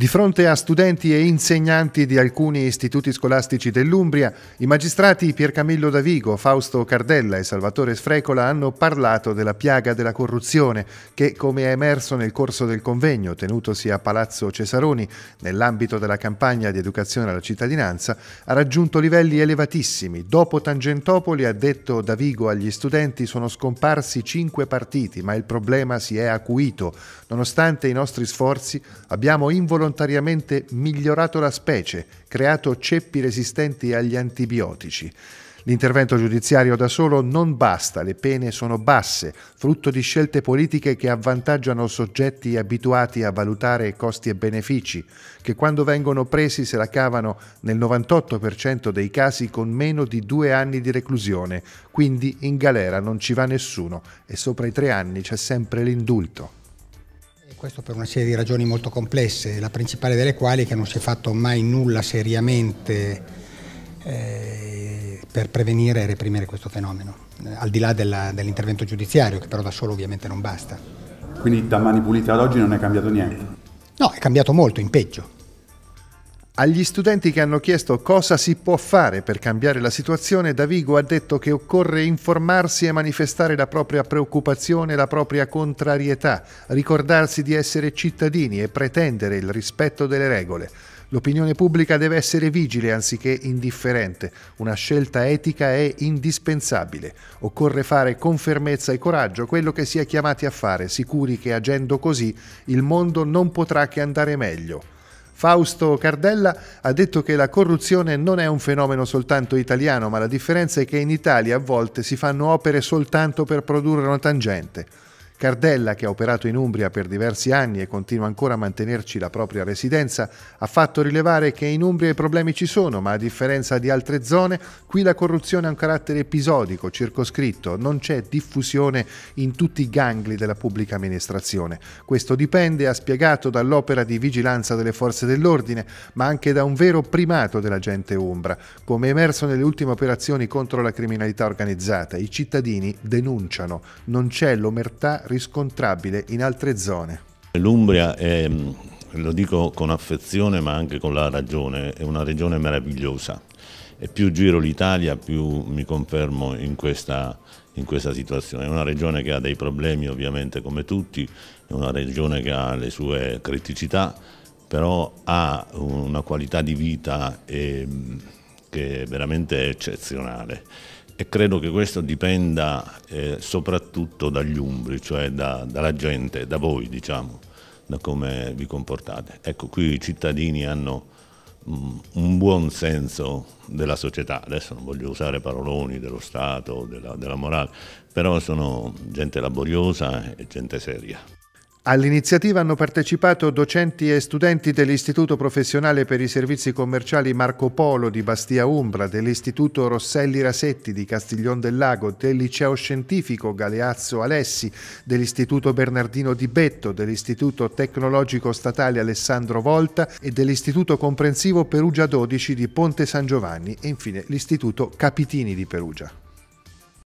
Di fronte a studenti e insegnanti di alcuni istituti scolastici dell'Umbria, i magistrati Piercamillo Davigo, Fausto Cardella e Salvatore Sfrecola hanno parlato della piaga della corruzione che, come è emerso nel corso del convegno tenutosi a Palazzo Cesaroni nell'ambito della campagna di educazione alla cittadinanza, ha raggiunto livelli elevatissimi. Dopo Tangentopoli, ha detto Davigo agli studenti, sono scomparsi cinque partiti, ma il problema si è acuito. Nonostante i nostri sforzi, abbiamo involontariamente volontariamente migliorato la specie, creato ceppi resistenti agli antibiotici. L'intervento giudiziario da solo non basta, le pene sono basse, frutto di scelte politiche che avvantaggiano soggetti abituati a valutare costi e benefici, che quando vengono presi se la cavano nel 98% dei casi con meno di due anni di reclusione, quindi in galera non ci va nessuno e sopra i tre anni c'è sempre l'indulto. Questo per una serie di ragioni molto complesse, la principale delle quali è che non si è fatto mai nulla seriamente eh, per prevenire e reprimere questo fenomeno, al di là dell'intervento giudiziario, che però da solo ovviamente non basta. Quindi da mani pulite ad oggi non è cambiato niente? No, è cambiato molto, in peggio. Agli studenti che hanno chiesto cosa si può fare per cambiare la situazione, Davigo ha detto che occorre informarsi e manifestare la propria preoccupazione la propria contrarietà, ricordarsi di essere cittadini e pretendere il rispetto delle regole. L'opinione pubblica deve essere vigile anziché indifferente. Una scelta etica è indispensabile. Occorre fare con fermezza e coraggio quello che si è chiamati a fare, sicuri che agendo così il mondo non potrà che andare meglio. Fausto Cardella ha detto che la corruzione non è un fenomeno soltanto italiano, ma la differenza è che in Italia a volte si fanno opere soltanto per produrre una tangente. Cardella, che ha operato in Umbria per diversi anni e continua ancora a mantenerci la propria residenza, ha fatto rilevare che in Umbria i problemi ci sono, ma a differenza di altre zone, qui la corruzione ha un carattere episodico, circoscritto, non c'è diffusione in tutti i gangli della pubblica amministrazione. Questo dipende, ha spiegato, dall'opera di vigilanza delle forze dell'ordine, ma anche da un vero primato della gente umbra, come emerso nelle ultime operazioni contro la criminalità organizzata. I cittadini denunciano, non c'è l'omertà riscontrabile in altre zone. L'Umbria è, mm, lo dico con affezione ma anche con la ragione, è una regione meravigliosa e più giro l'Italia più mi confermo in questa, in questa situazione. È una regione che ha dei problemi ovviamente come tutti, è una regione che ha le sue criticità, però ha una qualità di vita ehm, che è veramente eccezionale e credo che questo dipenda eh, soprattutto dagli umbri, cioè da, dalla gente, da voi diciamo, da come vi comportate. Ecco, qui i cittadini hanno mh, mm, un buon senso della società, adesso non voglio usare paroloni dello Stato, della, della morale, però sono gente laboriosa e gente seria. All'iniziativa hanno partecipato docenti e studenti dell'Istituto Professionale per i Servizi Commerciali Marco Polo di Bastia Umbra, dell'Istituto Rosselli Rasetti di Castiglion del Lago, del Liceo Scientifico Galeazzo Alessi, dell'Istituto Bernardino di Betto, dell'Istituto Tecnologico Statale Alessandro Volta e dell'Istituto Comprensivo Perugia 12 di Ponte San Giovanni e infine l'Istituto Capitini di Perugia.